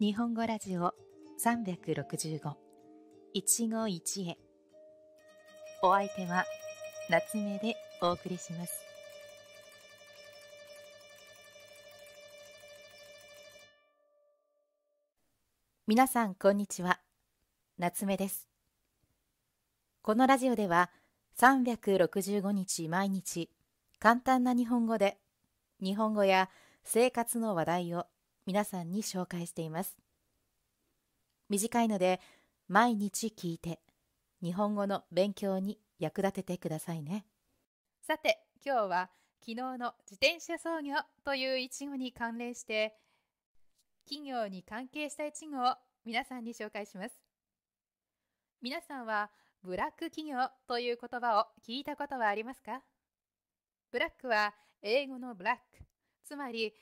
日本語ラジオ365一期一会お相手は夏目でお送りします。皆さんこんにちは。夏目です。このラジオでは365日毎日簡単な日本語で日本語や生活の話題を皆さんに紹介しています短いので毎日聞いて日本語の勉強に役立ててくださいねさて今日は昨日の自転車操業という一語に関連して企業に関係した一語を皆さんに紹介します皆さんはブラック企業という言葉を聞いたことはありますかブラックは英語のブラックつまり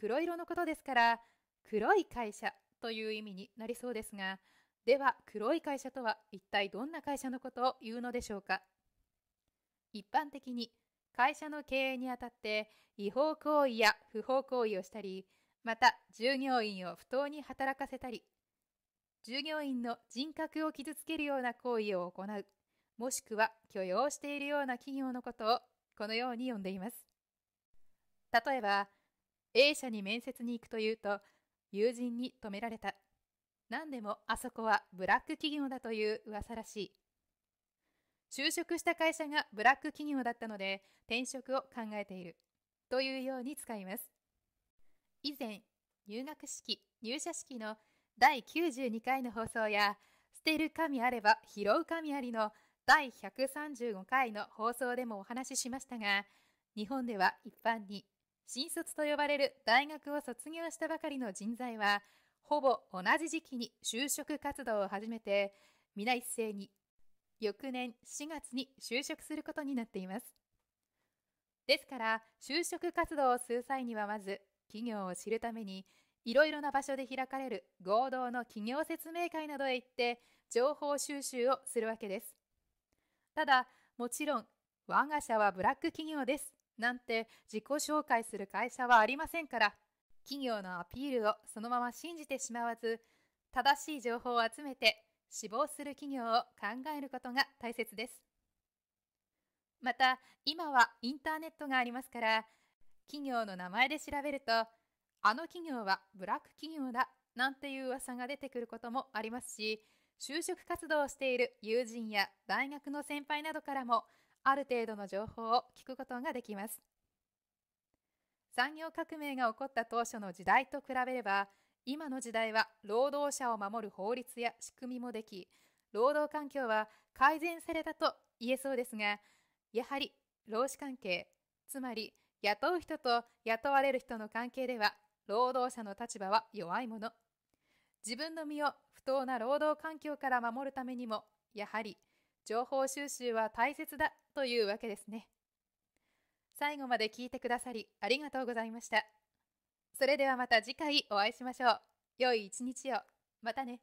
黒色のことですから黒い会社という意味になりそうですがでは黒い会社とは一体どんな会社のことを言うのでしょうか一般的に会社の経営にあたって違法行為や不法行為をしたりまた従業員を不当に働かせたり従業員の人格を傷つけるような行為を行うもしくは許容しているような企業のことをこのように呼んでいます例えば A 社に面接に行くというと、友人に止められた。何でもあそこはブラック企業だという噂らしい。就職した会社がブラック企業だったので、転職を考えている。というように使います。以前、入学式、入社式の第92回の放送や、捨てる神あれば拾う神ありの第135回の放送でもお話ししましたが、日本では一般に新卒と呼ばれる大学を卒業したばかりの人材は、ほぼ同じ時期に就職活動を始めて、皆一斉に翌年4月に就職することになっています。ですから、就職活動をする際にはまず、企業を知るために、いろいろな場所で開かれる合同の企業説明会などへ行って、情報収集をするわけです。ただ、もちろん、我が社はブラック企業です。なんて自己紹介する会社はありませんから企業のアピールをそのまま信じてしまわず正しい情報を集めて志望する企業を考えることが大切ですまた今はインターネットがありますから企業の名前で調べるとあの企業はブラック企業だなんていう噂が出てくることもありますし就職活動をしている友人や大学の先輩などからもある程度の情報を聞くことができます産業革命が起こった当初の時代と比べれば今の時代は労働者を守る法律や仕組みもでき労働環境は改善されたと言えそうですがやはり労使関係つまり雇う人と雇われる人の関係では労働者の立場は弱いもの自分の身を不当な労働環境から守るためにもやはり情報収集は大切だというわけですね。最後まで聞いてくださりありがとうございました。それではまた次回お会いしましょう。良い一日を。またね。